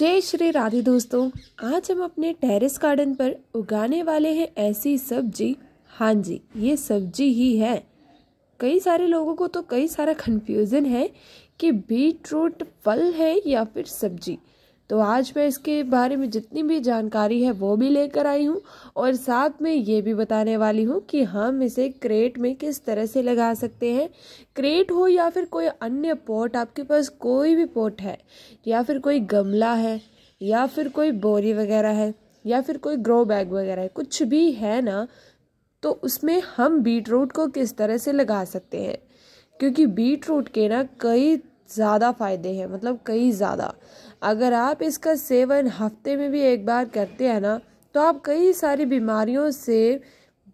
जय श्री राधे दोस्तों आज हम अपने टेरेस गार्डन पर उगाने वाले हैं ऐसी सब्जी हाँ जी ये सब्जी ही है कई सारे लोगों को तो कई सारा कन्फ्यूज़न है कि बीट रूट फल है या फिर सब्जी तो आज मैं इसके बारे में जितनी भी जानकारी है वो भी लेकर आई हूँ और साथ में ये भी बताने वाली हूँ कि हम इसे क्रेट में किस तरह से लगा सकते हैं क्रेट हो या फिर कोई अन्य पॉट आपके पास कोई भी पॉट है या फिर कोई गमला है या फिर कोई बोरी वगैरह है या फिर कोई ग्रो बैग वगैरह है कुछ भी है ना तो उसमें हम बीट रूट को किस तरह से लगा सकते हैं क्योंकि बीट रूट के ना कई ज़्यादा फ़ायदे हैं मतलब कई ज़्यादा अगर आप इसका सेवन हफ्ते में भी एक बार करते हैं ना तो आप कई सारी बीमारियों से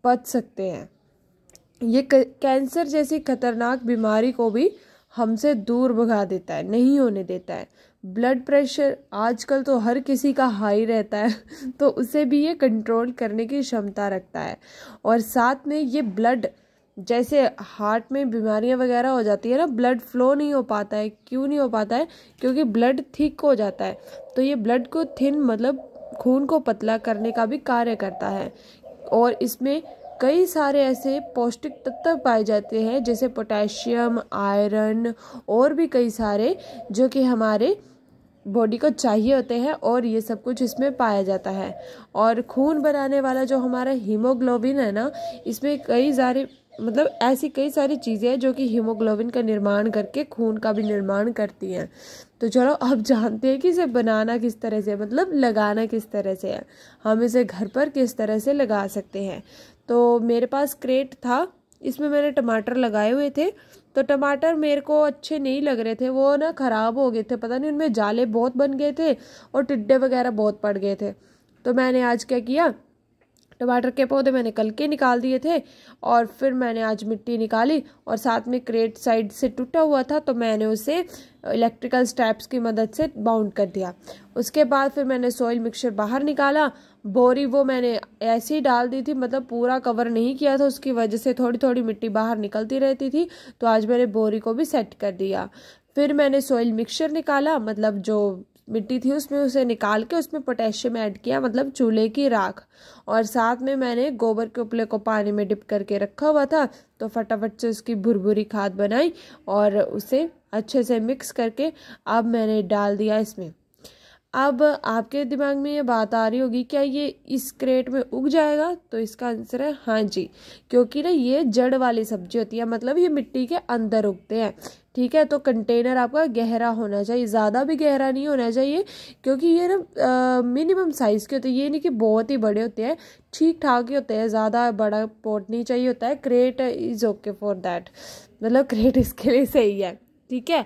बच सकते हैं ये कैंसर जैसी खतरनाक बीमारी को भी हमसे दूर भगा देता है नहीं होने देता है ब्लड प्रेशर आजकल तो हर किसी का हाई रहता है तो उसे भी ये कंट्रोल करने की क्षमता रखता है और साथ में ये ब्लड जैसे हार्ट में बीमारियां वगैरह हो जाती है ना ब्लड फ्लो नहीं हो पाता है क्यों नहीं हो पाता है क्योंकि ब्लड थिक हो जाता है तो ये ब्लड को थिन मतलब खून को पतला करने का भी कार्य करता है और इसमें कई सारे ऐसे पौष्टिक तत्व पाए जाते हैं जैसे पोटेशियम आयरन और भी कई सारे जो कि हमारे बॉडी को चाहिए होते हैं और ये सब कुछ इसमें पाया जाता है और खून बनाने वाला जो हमारा हीमोग्लोबिन है ना इसमें कई सारे मतलब ऐसी कई सारी चीज़ें हैं जो कि हीमोग्लोबिन का निर्माण करके खून का भी निर्माण करती हैं तो चलो अब जानते हैं कि इसे बनाना किस तरह से मतलब लगाना किस तरह से है हम इसे घर पर किस तरह से लगा सकते हैं तो मेरे पास क्रेट था इसमें मैंने टमाटर लगाए हुए थे तो टमाटर मेरे को अच्छे नहीं लग रहे थे वो ना ख़राब हो गए थे पता नहीं उनमें जाले बहुत बन गए थे और टिड्डे वगैरह बहुत पड़ गए थे तो मैंने आज क्या किया टमाटर के पौधे मैंने कल के निकाल दिए थे और फिर मैंने आज मिट्टी निकाली और साथ में क्रेट साइड से टूटा हुआ था तो मैंने उसे इलेक्ट्रिकल स्टेप्स की मदद से बाउंड कर दिया उसके बाद फिर मैंने सॉइल मिक्सचर बाहर निकाला बोरी वो मैंने ऐसे ही डाल दी थी मतलब पूरा कवर नहीं किया था उसकी वजह से थोड़ी थोड़ी मिट्टी बाहर निकलती रहती थी तो आज मैंने बोरी को भी सेट कर दिया फिर मैंने सॉइल मिक्सचर निकाला मतलब जो मिट्टी थी उसमें उसे निकाल के उसमें पोटेशियम ऐड किया मतलब चूल्हे की राख और साथ में मैंने गोबर के उपले को पानी में डिप करके रखा हुआ था तो फटाफट से उसकी भुरभुरी खाद बनाई और उसे अच्छे से मिक्स करके अब मैंने डाल दिया इसमें अब आपके दिमाग में ये बात आ रही होगी क्या ये इस क्रेट में उग जाएगा तो इसका आंसर है हाँ जी क्योंकि ना ये जड़ वाली सब्जी होती है मतलब ये मिट्टी के अंदर उगते हैं ठीक है तो कंटेनर आपका गहरा होना चाहिए ज़्यादा भी गहरा नहीं होना चाहिए क्योंकि ये ना मिनिमम साइज़ के होते हैं ये नहीं कि बहुत ही बड़े होते हैं ठीक ठाक ही होते हैं ज़्यादा बड़ा पॉट नहीं चाहिए होता है crate is okay for that मतलब क्रेट इसके लिए सही है ठीक है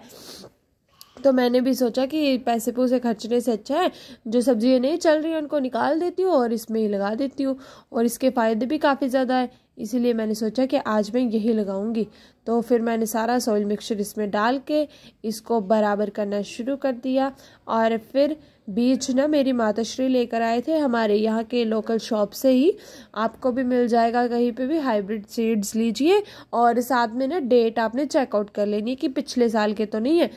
तो मैंने भी सोचा कि पैसे पूसे खर्चने से अच्छा है जो सब्जियाँ नहीं चल रही हैं उनको निकाल देती हूँ और इसमें ही लगा देती हूँ और इसके फ़ायदे भी काफ़ी ज़्यादा है इसीलिए मैंने सोचा कि आज मैं यही लगाऊंगी तो फिर मैंने सारा सॉइल मिक्सचर इसमें डाल के इसको बराबर करना शुरू कर दिया और फिर बीज ना मेरी माताश्री लेकर आए थे हमारे यहाँ के लोकल शॉप से ही आपको भी मिल जाएगा कहीं पे भी हाइब्रिड सीड्स लीजिए और साथ में ना डेट आपने चेकआउट कर लेनी है कि पिछले साल के तो नहीं है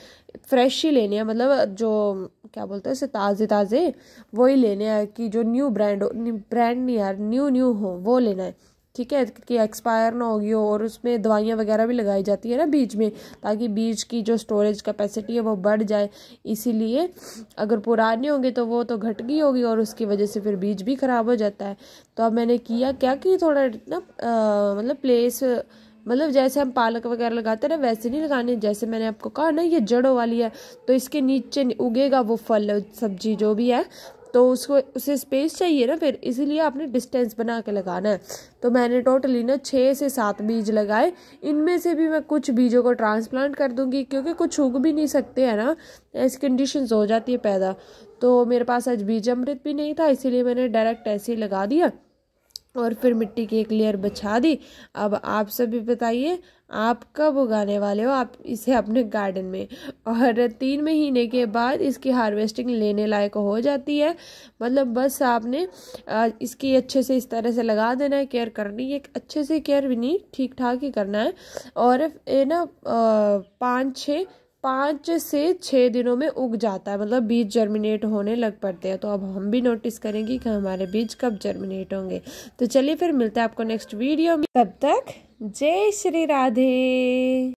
फ्रेश ही लेने हैं मतलब जो क्या बोलते हैं उसे ताज़े ताज़े वही लेने हैं कि जो न्यू ब्रांड हो ब्रांड नहीं यार न्यू न्यू हो वो लेना है ठीक है कि एक्सपायर ना होगी हो और उसमें दवाइयाँ वगैरह भी लगाई जाती है ना बीज में ताकि बीज की जो स्टोरेज कैपेसिटी है वो बढ़ जाए इसीलिए अगर पुराने होंगे तो वो तो घट गई होगी और उसकी वजह से फिर बीज भी ख़राब हो जाता है तो अब मैंने किया क्या कि थोड़ा ना मतलब प्लेस मतलब जैसे हम पालक वगैरह लगाते ना वैसे नहीं लगाने जैसे मैंने आपको कहा ना ये जड़ों वाली है तो इसके नीचे उगेगा वो फल सब्जी जो भी है तो उसको उसे स्पेस चाहिए ना फिर इसीलिए आपने डिस्टेंस बना के लगाना है तो मैंने टोटली ना छः से सात बीज लगाए इनमें से भी मैं कुछ बीजों को ट्रांसप्लांट कर दूंगी क्योंकि कुछ उग भी नहीं सकते हैं ना ऐसी कंडीशंस हो जाती है पैदा तो मेरे पास आज बीज अमृत भी नहीं था इसीलिए मैंने डायरेक्ट ऐसे ही लगा दिया और फिर मिट्टी की एक लेयर बिछा दी अब आप सभी बताइए आप कब उगाने वाले हो आप इसे अपने गार्डन में और तीन महीने के बाद इसकी हार्वेस्टिंग लेने लायक हो जाती है मतलब बस आपने इसकी अच्छे से इस तरह से लगा देना है केयर करनी है अच्छे से केयर भी नहीं ठीक ठाक ही करना है और ये ना पाँच छः पाँच से छः दिनों में उग जाता है मतलब बीज जर्मिनेट होने लग पड़ते हैं तो अब हम भी नोटिस करेंगे कि हमारे बीज कब जर्मिनेट होंगे तो चलिए फिर मिलते हैं आपको नेक्स्ट वीडियो में तब तक जय श्री राधे